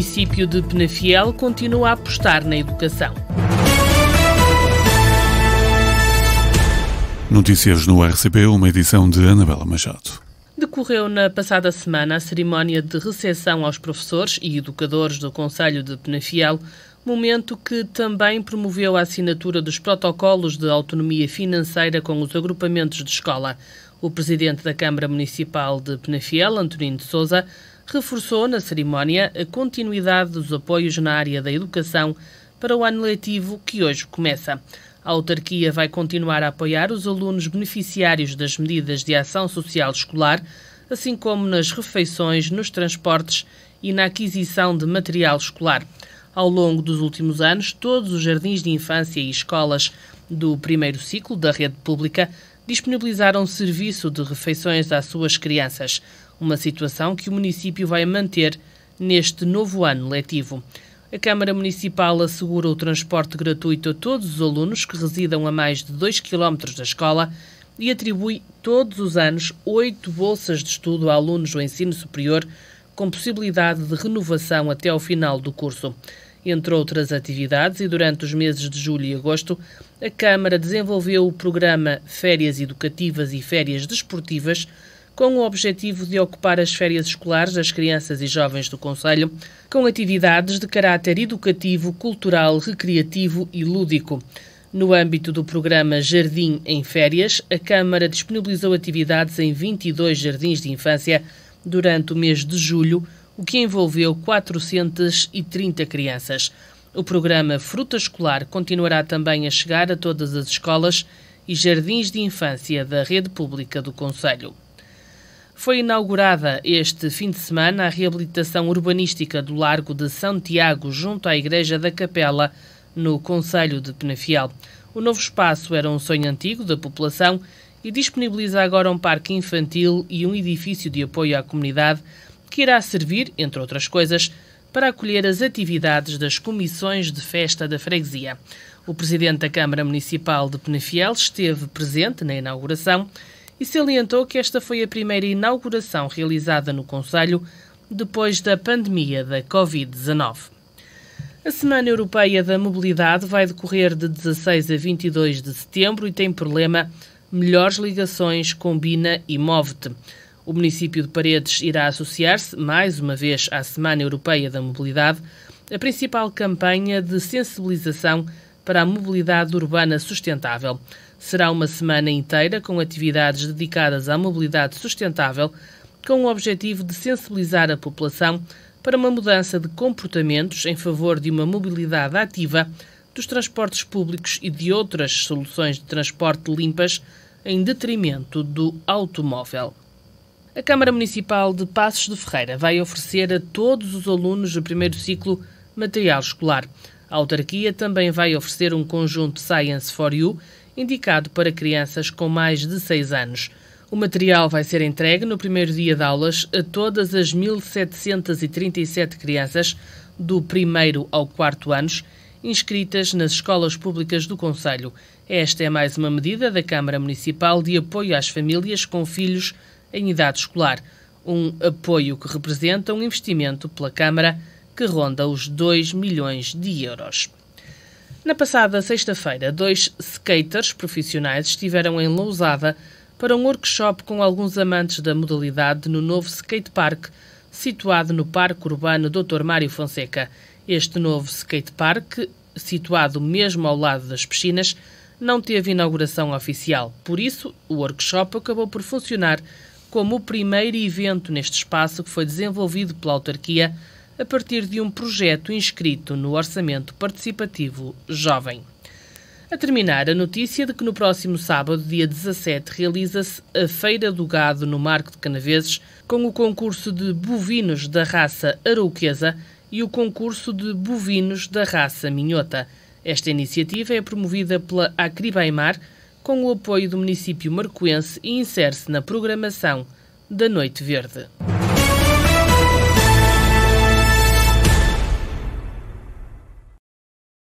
município de Penafiel continua a apostar na educação. Notícias no RCP, uma edição de Anabela Machado. Decorreu na passada semana a cerimónia de recepção aos professores e educadores do Conselho de Penafiel, momento que também promoveu a assinatura dos protocolos de autonomia financeira com os agrupamentos de escola. O presidente da Câmara Municipal de Penafiel, Antonino de Souza, reforçou na cerimónia a continuidade dos apoios na área da educação para o ano letivo que hoje começa. A autarquia vai continuar a apoiar os alunos beneficiários das medidas de ação social escolar, assim como nas refeições, nos transportes e na aquisição de material escolar. Ao longo dos últimos anos, todos os jardins de infância e escolas do primeiro ciclo da rede pública disponibilizaram serviço de refeições às suas crianças uma situação que o município vai manter neste novo ano letivo. A Câmara Municipal assegura o transporte gratuito a todos os alunos que residam a mais de 2 km da escola e atribui todos os anos oito bolsas de estudo a alunos do ensino superior, com possibilidade de renovação até ao final do curso. Entre outras atividades, e durante os meses de julho e agosto, a Câmara desenvolveu o programa Férias Educativas e Férias Desportivas, com o objetivo de ocupar as férias escolares das crianças e jovens do Conselho com atividades de caráter educativo, cultural, recreativo e lúdico. No âmbito do programa Jardim em Férias, a Câmara disponibilizou atividades em 22 jardins de infância durante o mês de julho, o que envolveu 430 crianças. O programa Fruta Escolar continuará também a chegar a todas as escolas e jardins de infância da rede pública do Conselho. Foi inaugurada este fim de semana a reabilitação urbanística do Largo de Santiago, junto à Igreja da Capela, no Conselho de Penafiel. O novo espaço era um sonho antigo da população e disponibiliza agora um parque infantil e um edifício de apoio à comunidade que irá servir, entre outras coisas, para acolher as atividades das comissões de festa da freguesia. O presidente da Câmara Municipal de Penafiel esteve presente na inauguração e salientou que esta foi a primeira inauguração realizada no Conselho depois da pandemia da Covid-19. A Semana Europeia da Mobilidade vai decorrer de 16 a 22 de setembro e tem problema Melhores Ligações Combina e Move-te. O município de Paredes irá associar-se, mais uma vez, à Semana Europeia da Mobilidade, a principal campanha de sensibilização para a mobilidade urbana sustentável. Será uma semana inteira com atividades dedicadas à mobilidade sustentável, com o objetivo de sensibilizar a população para uma mudança de comportamentos em favor de uma mobilidade ativa dos transportes públicos e de outras soluções de transporte limpas em detrimento do automóvel. A Câmara Municipal de Passos de Ferreira vai oferecer a todos os alunos do primeiro ciclo material escolar. A autarquia também vai oferecer um conjunto Science for You, indicado para crianças com mais de 6 anos. O material vai ser entregue no primeiro dia de aulas a todas as 1.737 crianças do primeiro ao quarto anos inscritas nas escolas públicas do Conselho. Esta é mais uma medida da Câmara Municipal de apoio às famílias com filhos em idade escolar. Um apoio que representa um investimento pela Câmara que ronda os 2 milhões de euros. Na passada sexta-feira, dois skaters profissionais estiveram em Lousada para um workshop com alguns amantes da modalidade no novo skatepark, situado no Parque Urbano Dr. Mário Fonseca. Este novo skatepark, situado mesmo ao lado das piscinas, não teve inauguração oficial. Por isso, o workshop acabou por funcionar como o primeiro evento neste espaço que foi desenvolvido pela autarquia a partir de um projeto inscrito no Orçamento Participativo Jovem. A terminar, a notícia de que no próximo sábado, dia 17, realiza-se a Feira do Gado no Marco de Canaveses, com o concurso de bovinos da raça arauquesa e o concurso de bovinos da raça minhota. Esta iniciativa é promovida pela Acribaimar, com o apoio do município marcoense e insere-se na programação da Noite Verde.